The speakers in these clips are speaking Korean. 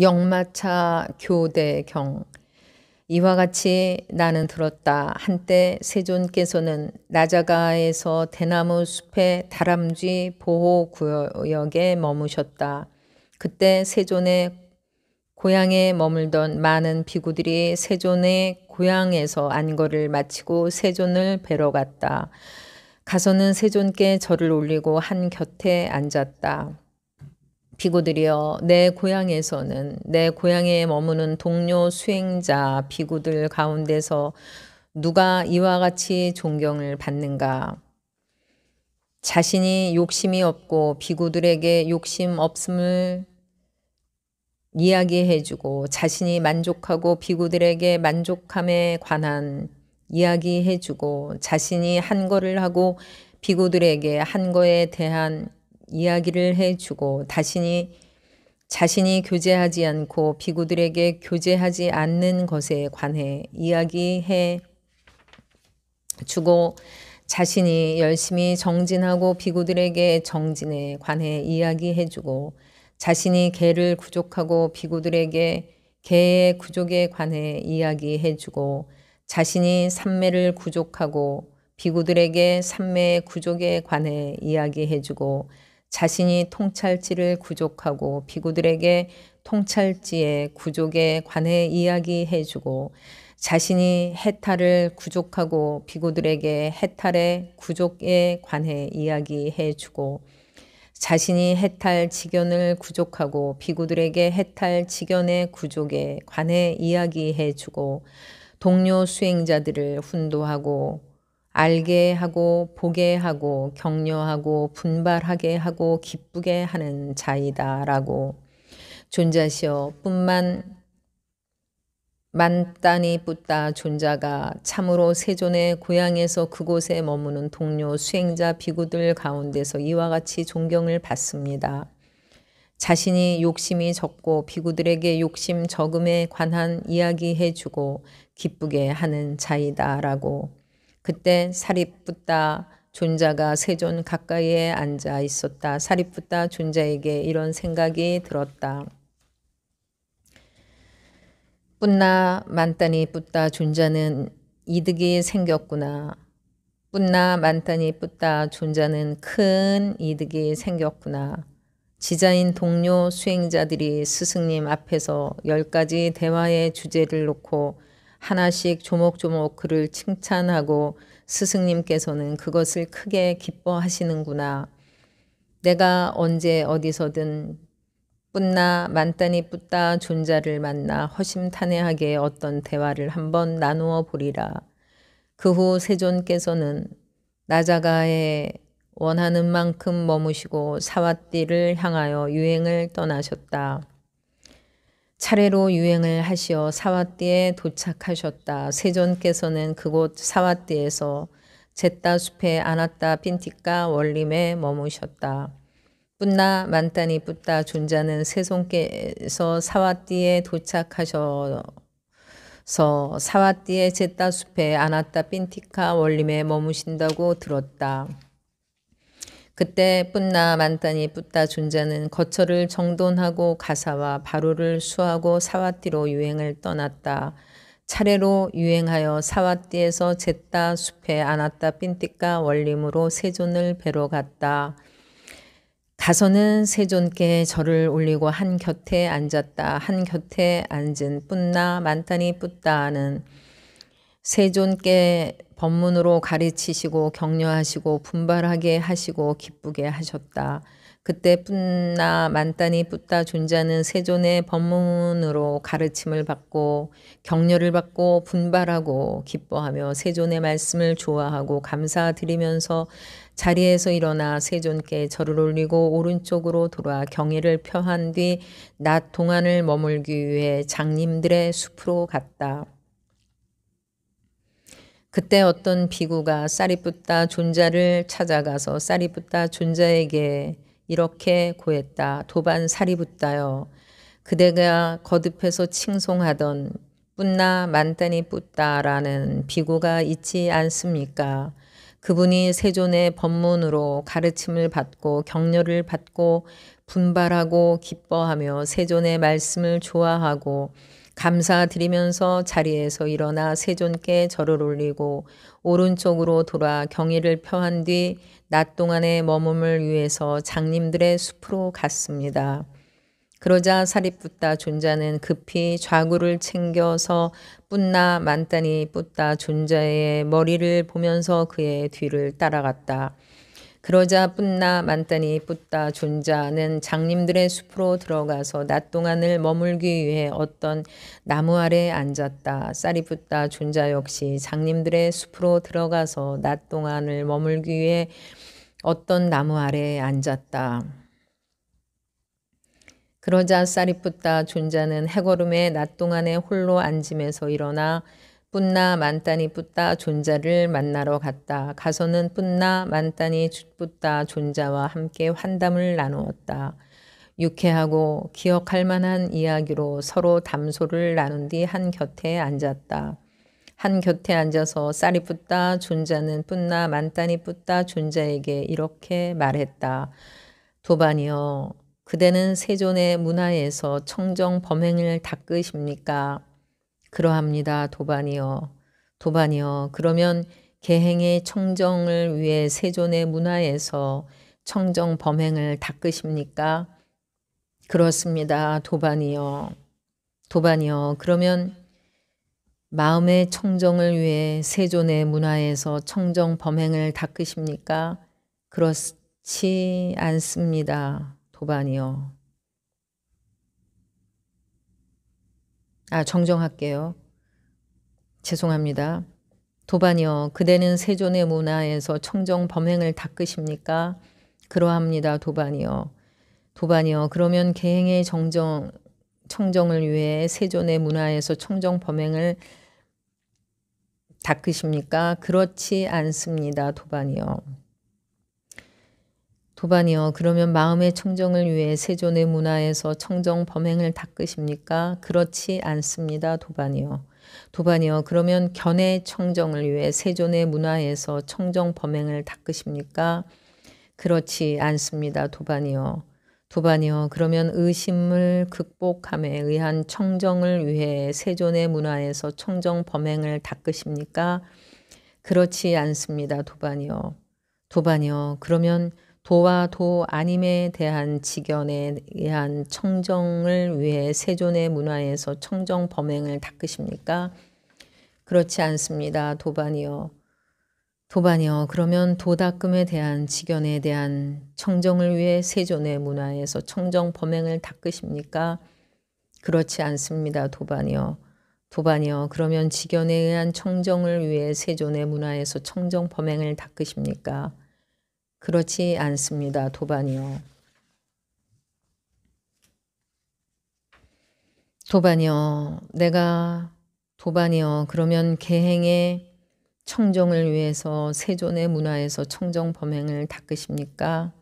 영마차 교대경 이와 같이 나는 들었다. 한때 세존께서는 나자가에서 대나무 숲의 다람쥐 보호 구역에 머무셨다. 그때 세존의 고향에 머물던 많은 비구들이 세존의 고향에서 안거를 마치고 세존을 뵈러 갔다. 가서는 세존께 절을 올리고 한 곁에 앉았다. 비구들이여 내 고향에서는 내 고향에 머무는 동료 수행자 비구들 가운데서 누가 이와 같이 존경을 받는가 자신이 욕심이 없고 비구들에게 욕심 없음을 이야기해주고 자신이 만족하고 비구들에게 만족함에 관한 이야기해주고 자신이 한 거를 하고 비구들에게 한 거에 대한 이야기를 해주고 자신이 자신이 교제하지 않고 비구들에게 교제하지 않는 것에 관해 이야기해 주고 자신이 열심히 정진하고 비구들에게 정진에 관해 이야기해 주고 자신이 개를 구족하고 비구들에게 개의 구족에 관해 이야기해 주고 자신이 삼매를 구족하고 비구들에게 삼매의 구족에 관해 이야기해 주고 자신이 통찰지를 구족하고 비구들에게 통찰지의 구족에 관해 이야기해주고 자신이 해탈을 구족하고 비구들에게 해탈의 구족에 관해 이야기해주고 자신이 해탈 직연을 구족하고 비구들에게 해탈 직연의 구족에 관해 이야기해주고 동료 수행자들을 훈도하고 알게 하고 보게 하고 격려하고 분발하게 하고 기쁘게 하는 자이다라고 존자시여 뿐만 만단이 붙다 존자가 참으로 세존의 고향에서 그곳에 머무는 동료 수행자 비구들 가운데서 이와 같이 존경을 받습니다. 자신이 욕심이 적고 비구들에게 욕심 적음에 관한 이야기해주고 기쁘게 하는 자이다라고 그때 사리붓다 존자가 세존 가까이에 앉아 있었다. 사리붓다 존자에게 이런 생각이 들었다. 뿐나 만단이 붓다 존자는 이득이 생겼구나. 뿐나 만단이 붓다 존자는 큰 이득이 생겼구나. 지자인 동료 수행자들이 스승님 앞에서 열 가지 대화의 주제를 놓고 하나씩 조목조목 그를 칭찬하고 스승님께서는 그것을 크게 기뻐하시는구나. 내가 언제 어디서든 뿐나 만단히 뿌따 존자를 만나 허심탄회하게 어떤 대화를 한번 나누어 보리라. 그 후 세존께서는 나자가에 원하는 만큼 머무시고 사와띠를 향하여 유행을 떠나셨다. 차례로 유행을 하시어 사와띠에 도착하셨다. 세존께서는 그곳 사와띠에서 제따 숲에 아나따 핀티카 원림에 머무셨다. 뿐나 만단이 뿌따 존자는 세손께서 사와띠에 도착하셔서 사와띠에 제따 숲에 아나따 핀티카 원림에 머무신다고 들었다. 그때 뿐나 만단이 뿌따 존자는 거처를 정돈하고 가사와 바로를 수하고 사와띠로 유행을 떠났다. 차례로 유행하여 사와띠에서 z e 다 숲에 안았다 핀띠까 원림으로 세존을 뵈러 갔다. 가서는 세존께 절을 올리고 한 곁에 앉았다. 한 곁에 앉은 뿐나 만단이 뿌따는 세존께 법문으로 가르치시고 격려하시고 분발하게 하시고 기쁘게 하셨다. 그때 뿐나 만단이 뿌따 존자는 세존의 법문으로 가르침을 받고 격려를 받고 분발하고 기뻐하며 세존의 말씀을 좋아하고 감사드리면서 자리에서 일어나 세존께 절을 올리고 오른쪽으로 돌아 경의를 표한 뒤 낮 동안을 머물기 위해 장님들의 숲으로 갔다. 그때 어떤 비구가 사리붓다 존자를 찾아가서 사리붓다 존자에게 이렇게 고했다. 도반 사리붓다요 그대가 거듭해서 칭송하던 뿐나 만단이 뿌다라는 비구가 있지 않습니까? 그분이 세존의 법문으로 가르침을 받고 격려를 받고 분발하고 기뻐하며 세존의 말씀을 좋아하고 감사드리면서 자리에서 일어나 세존께 절을 올리고 오른쪽으로 돌아 경의를 표한 뒤 낮 동안의 머뭄을 위해서 장님들의 숲으로 갔습니다. 그러자 사리붓다 존자는 급히 좌구를 챙겨서 뿐나 만단이 붓다 존자의 머리를 보면서 그의 뒤를 따라갔다. 그러자 뿐나 만다니 뿌따 존자는 장님들의 숲으로 들어가서 낮 동안을 머물기 위해 어떤 나무 아래 앉았다. 쌀이뿌따 존자 역시 장님들의 숲으로 들어가서 낮 동안을 머물기 위해 어떤 나무 아래 앉았다. 그러자 쌀이뿌따 존자는 해걸음에 낮 동안에 홀로 앉으면서 일어나 뿐나 만따니 뿌따 존자를 만나러 갔다. 가서는 뿐나 만따니 뿌따 존자와 함께 환담을 나누었다. 유쾌하고 기억할 만한 이야기로 서로 담소를 나눈 뒤 한 곁에 앉았다. 한 곁에 앉아서 쌀이 뿌따 존자는 뿐나 만따니 뿌따 존자에게 이렇게 말했다. 도반이여 그대는 세존의 문화에서 청정 범행을 닦으십니까? 그러합니다. 도반이여. 도반이여. 그러면 개행의 청정을 위해 세존의 문화에서 청정 범행을 닦으십니까? 그렇습니다. 도반이요. 도반이요. 그러면 마음의 청정을 위해 세존의 문화에서 청정 범행을 닦으십니까? 그렇지 않습니다. 도반이요. 아, 정정할게요. 죄송합니다. 도반이여, 그대는 세존의 문화에서 청정 범행을 닦으십니까? 그러합니다, 도반이여. 도반이여, 그러면 개행의 정정, 청정을 위해 세존의 문화에서 청정 범행을 닦으십니까? 그렇지 않습니다, 도반이요. 도반이여 그러면 마음의 청정을 위해 세존의 문화에서 청정 범행을 닦으십니까? 그렇지 않습니다. 도반이여. 도반이여 그러면 견해 청정을 위해 세존의 문화에서 청정 범행을 닦으십니까? 그렇지 않습니다. 도반이여. 도반이여 그러면 의심을 극복함에 의한 청정을 위해 세존의 문화에서 청정 범행을 닦으십니까? 그렇지 않습니다. 도반이여. 도반이여 그러면 도와 도 아님에 대한 직연에 의한 청정을 위해 세존의 문화에서 청정 범행을 닦으십니까? 그렇지 않습니다. 도반이요. 도반이요. 그러면 도닦음에 대한 직연에 대한 청정을 위해 세존의 문화에서 청정 범행을 닦으십니까? 그렇지 않습니다. 도반이요. 도반이요. 그러면 직연에 의한 청정을 위해 세존의 문화에서 청정 범행을 닦으십니까? 그렇지 않습니다. 도반이요. 도반이요. 내가 도반이요. 그러면 개행의 청정을 위해서 세존의 문화에서 청정 범행을 닦으십니까?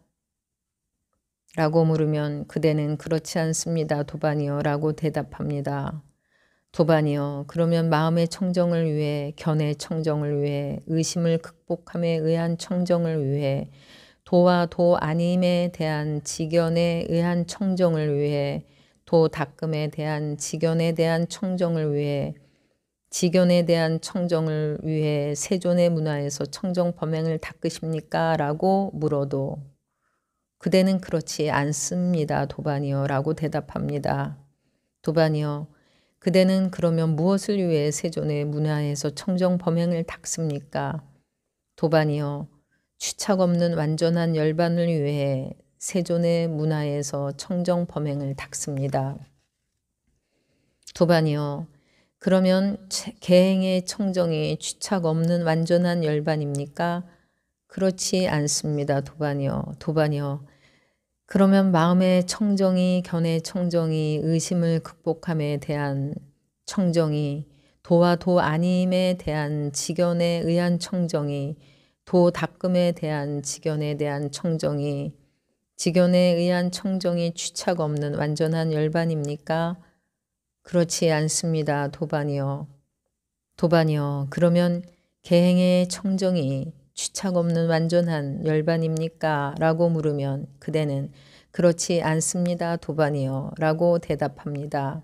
라고 물으면 그대는 그렇지 않습니다. 도반이요. 라고 대답합니다. 도반이여 그러면 마음의 청정을 위해 견해 청정을 위해 의심을 극복함에 의한 청정을 위해 도와 도 아님에 대한 직연에 의한 청정을 위해 도 닦음에 대한 직연에 대한 청정을 위해 직연에 대한 청정을 위해 세존의 문화에서 청정 범행을 닦으십니까? 라고 물어도 그대는 그렇지 않습니다. 도반이여 라고 대답합니다. 도반이여 그대는 그러면 무엇을 위해 세존의 문화에서 청정 범행을 닦습니까? 도반이여, 취착 없는 완전한 열반을 위해 세존의 문화에서 청정 범행을 닦습니다. 도반이여, 그러면 개행의 청정이 취착 없는 완전한 열반입니까? 그렇지 않습니다. 도반이여, 도반이여, 그러면 마음의 청정이, 견해 청정이, 의심을 극복함에 대한 청정이, 도와 도 아님에 대한 직연에 의한 청정이, 도닦음에 대한 직연에 대한 청정이, 직연에 의한 청정이 취착 없는 완전한 열반입니까? 그렇지 않습니다. 도반이요. 도반이요. 그러면 개행의 청정이 취착없는 완전한 열반입니까? 라고 물으면 그대는 그렇지 않습니다. 도반이요. 라고 대답합니다.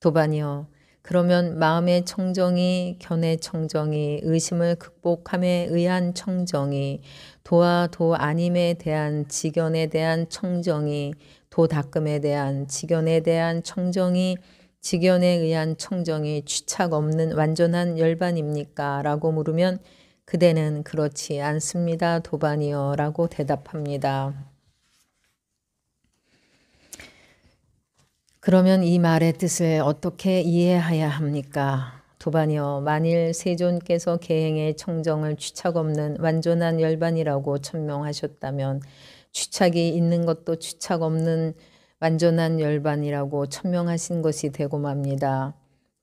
도반이요. 그러면 마음의 청정이, 견해 청정이, 의심을 극복함에 의한 청정이, 도와 도 아님에 대한 직연에 대한 청정이, 도 닦음에 대한 직연에 대한 청정이, 직연에 의한 청정이 취착 없는 완전한 열반입니까? 라고 물으면 그대는 그렇지 않습니다. 도반이여 라고 대답합니다. 그러면 이 말의 뜻을 어떻게 이해해야 합니까? 도반이여 만일 세존께서 계행의 청정을 취착없는 완전한 열반이라고 천명하셨다면 취착이 있는 것도 취착 없는 완전한 열반이라고 천명하신 것이 되고 맙니다.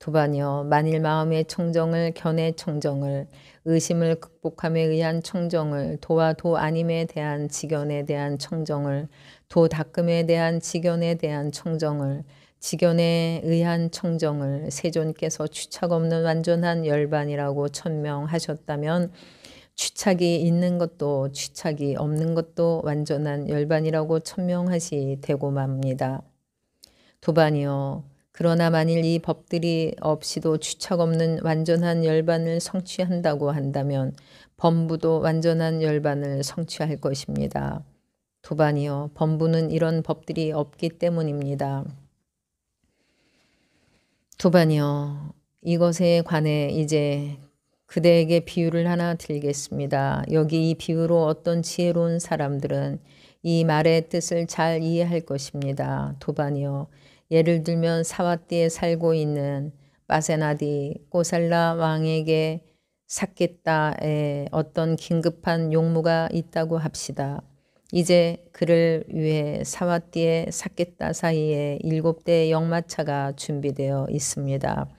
두반이여 만일 마음의 청정을 견해 청정을 의심을 극복함에 의한 청정을 도와 도 아님에 대한 직견에 대한 청정을 도 닦음에 대한 직견에 대한 청정을 직견에 의한 청정을 세존께서 추착 없는 완전한 열반이라고 천명하셨다면 취착이 있는 것도 취착이 없는 것도 완전한 열반이라고 천명하시 되고 맙니다. 두반이여 그러나 만일 이 법들이 없이도 주척 없는 완전한 열반을 성취한다고 한다면 범부도 완전한 열반을 성취할 것입니다. 두반이요. 범부는 이런 법들이 없기 때문입니다. 두반이요. 이것에 관해 이제 그대에게 비유를 하나 들겠습니다. 여기 이 비유로 어떤 지혜로운 사람들은 이 말의 뜻을 잘 이해할 것입니다. 두반이요. 예를 들면 사와띠에 살고 있는 마세나디 꼬살라 왕에게 삭겠다에 어떤 긴급한 용무가 있다고 합시다. 이제 그를 위해 사와띠에 삭겠다 사이에 일곱 대 역마차가 준비되어 있습니다.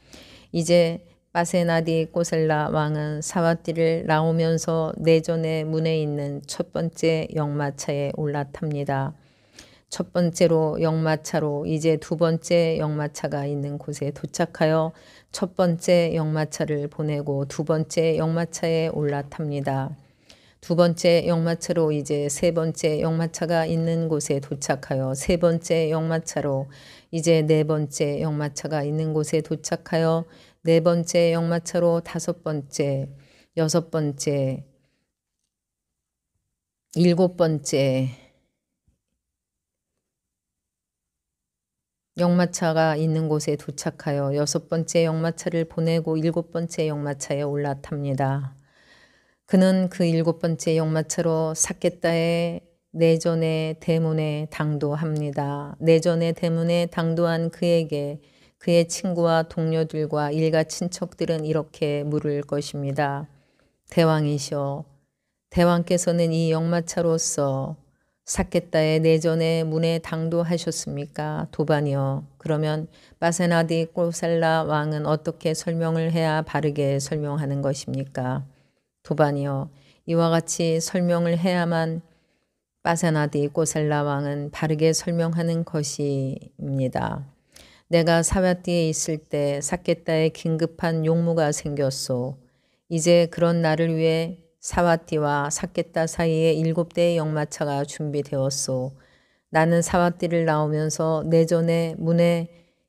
이제 마세나디꼬살라 왕은 사와띠를 나오면서 내전의 문에 있는 첫 번째 역마차에 올라탑니다. 첫 번째로 역마차로 이제 두 번째 역마차가 있는 곳에 도착하여 첫 번째 역마차를 보내고 두 번째 역마차에 올라탑니다. 두 번째 역마차로 이제 세 번째 역마차가 있는 곳에 도착하여 세 번째 역마차로 이제 네 번째 역마차가 있는 곳에 도착하여 네 번째 역마차로 다섯 번째, 여섯 번째, 일곱 번째, 역마차가 있는 곳에 도착하여 여섯 번째 역마차를 보내고 일곱 번째 역마차에 올라탑니다. 그는 그 일곱 번째 역마차로 삭겠다의 내전의 대문에 당도합니다. 내전의 대문에 당도한 그에게 그의 친구와 동료들과 일가 친척들은 이렇게 물을 것입니다. 대왕이시여, 대왕께서는 이 역마차로서 사케타의내전에 문에 당도하셨습니까? 도반이요. 그러면 바세나디 꼬셀라 왕은 어떻게 설명을 해야 바르게 설명하는 것입니까? 도반이요. 이와 같이 설명을 해야만 바세나디 꼬셀라 왕은 바르게 설명하는 것입니다. 내가 사와띠에 있을 때사케타에 긴급한 용무가 생겼소. 이제 그런 나를 위해 사와띠와 사케타 사이에 일곱 대의 역마차가 준비되었소. 나는 사와띠를 나오면서 내전의 문에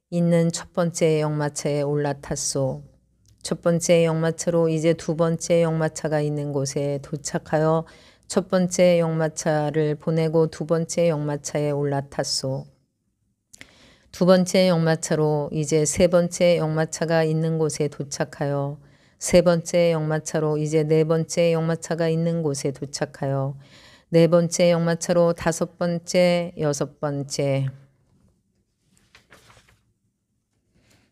있는 첫 번째 역마차에 올라탔소. 첫 번째 역마차로 이제 두 번째 역마차가 있는 곳에 도착하여 첫 번째 역마차를 보내고 두 번째 역마차에 올라탔소. 두 번째 역마차로 이제 세 번째 역마차가 있는 곳에 도착하여 세 번째 역마차로 이제 네 번째 역마차가 있는 곳에 도착하여 네 번째 역마차로 다섯 번째, 여섯 번째,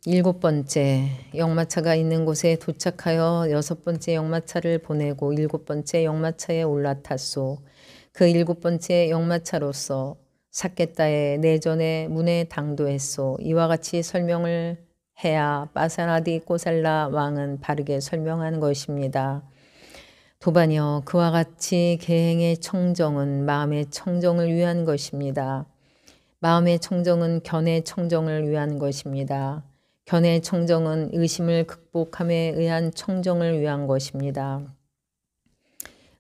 일곱 번째 역마차가 있는 곳에 도착하여 여섯 번째 역마차를 보내고 일곱 번째 역마차에 올라탔소. 그 일곱 번째 역마차로서 사켓다의 내전의 문에 당도했소. 이와 같이 설명을 헤아 빠사나디 꼬살라 왕은 바르게 설명한 것입니다. 도반이 그와 같이 계행의 청정은 마음의 청정을 위한 것입니다. 마음의 청정은 견해 청정을 위한 것입니다. 견해 청정은 의심을 극복함에 의한 청정을 위한 것입니다.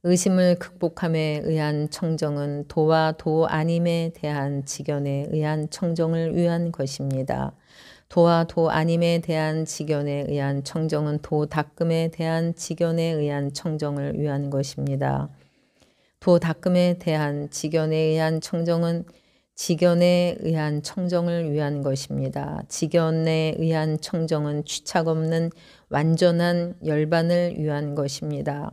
의심을 극복함에 의한 청정은 도와 도 아님에 대한 직견에 의한 청정을 위한 것입니다. 도와 도아님에 대한 직연에 의한 청정은 도닦음에 대한 직연에 의한 청정을 위한 것입니다. 도닦음에 대한 직연에 의한 청정은 직연에 의한 청정을 위한 것입니다. 직연에 의한 청정은 취착 없는 완전한 열반을 위한 것입니다.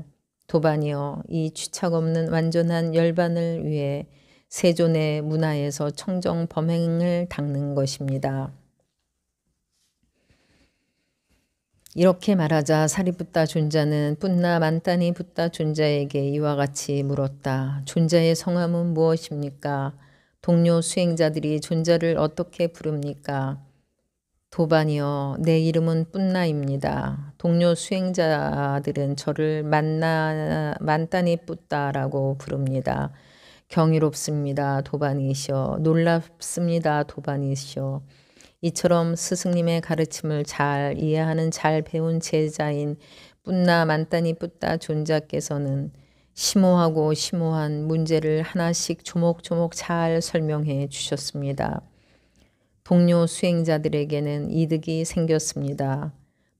도반이여 이 취착 없는 완전한 열반을 위해 세존의 문화에서 청정 범행을 닦는 것입니다. 이렇게 말하자 사리붓다 존자는 뿐나 만단이 붓다 존자에게 이와 같이 물었다. 존자의 성함은 무엇입니까? 동료 수행자들이 존자를 어떻게 부릅니까? 도반이여 내 이름은 뿐나입니다. 동료 수행자들은 저를 만나 만단이 뿌다라고 부릅니다. 경이롭습니다. 도반이시여 놀랍습니다. 도반이시여 이처럼 스승님의 가르침을 잘 이해하는 잘 배운 제자인 뿐나 만따니 뿌따 존자께서는 심오하고 심오한 문제를 하나씩 조목조목 잘 설명해 주셨습니다. 동료 수행자들에게는 이득이 생겼습니다.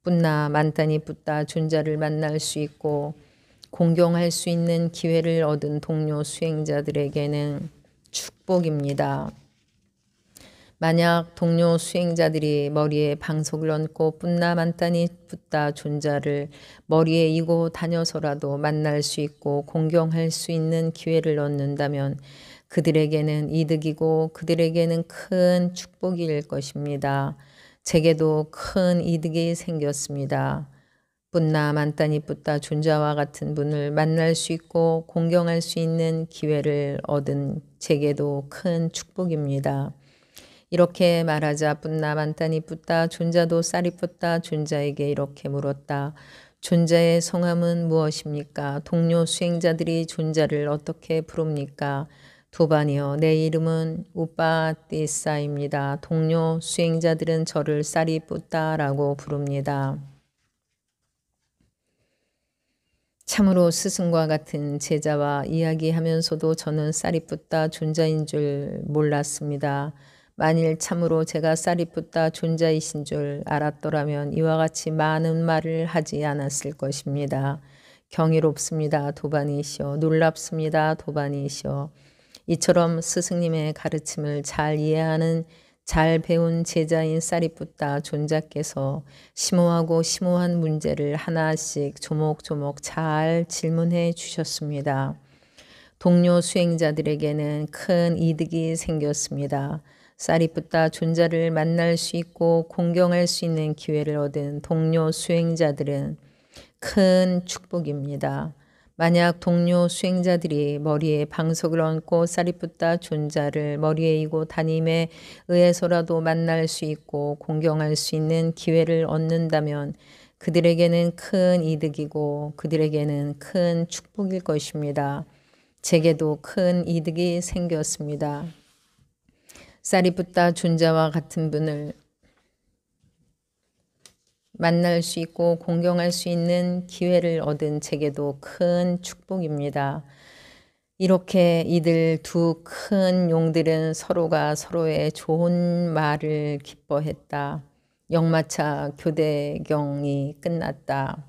뿐나 만따니 뿌따 존자를 만날 수 있고 공경할 수 있는 기회를 얻은 동료 수행자들에게는 축복입니다. 만약 동료 수행자들이 머리에 방석을 얹고 뿐나 만단이 붙다 존자를 머리에 이고 다녀서라도 만날 수 있고 공경할 수 있는 기회를 얻는다면 그들에게는 이득이고 그들에게는 큰 축복일 것입니다. 제게도 큰 이득이 생겼습니다. 뿐나 만단이 붙다 존자와 같은 분을 만날 수 있고 공경할 수 있는 기회를 얻은 제게도 큰 축복입니다. 이렇게 말하자 뿐나 만탄이 붙다 존자도 쌀이 붙다 존자에게 이렇게 물었다. 존자의 성함은 무엇입니까? 동료 수행자들이 존자를 어떻게 부릅니까? 도반이여 내 이름은 우빠띠싸입니다. 동료 수행자들은 저를 쌀이 붙다라고 부릅니다. 참으로 스승과 같은 제자와 이야기하면서도 저는 쌀이 붙다 존자인 줄 몰랐습니다. 만일 참으로 제가 사리프타 존재이신 줄 알았더라면 이와 같이 많은 말을 하지 않았을 것입니다. 경이롭습니다. 도반이시여 놀랍습니다. 도반이시여 이처럼 스승님의 가르침을 잘 이해하는 잘 배운 제자인 사리프타 존자께서 심오하고 심오한 문제를 하나씩 조목조목 잘 질문해 주셨습니다. 동료 수행자들에게는 큰 이득이 생겼습니다. 사리프타 존자를 만날 수 있고 공경할 수 있는 기회를 얻은 동료 수행자들은 큰 축복입니다. 만약 동료 수행자들이 머리에 방석을 얹고 사리프타 존자를 머리에 이고 담임에 의해서라도 만날 수 있고 공경할 수 있는 기회를 얻는다면 그들에게는 큰 이득이고 그들에게는 큰 축복일 것입니다. 제게도 큰 이득이 생겼습니다. 사리붓다 존자와 같은 분을 만날 수 있고 공경할 수 있는 기회를 얻은 제게도 큰 축복입니다. 이렇게 이들 두 큰 용들은 서로가 서로의 좋은 말을 기뻐했다. 역마차 교대경이 끝났다.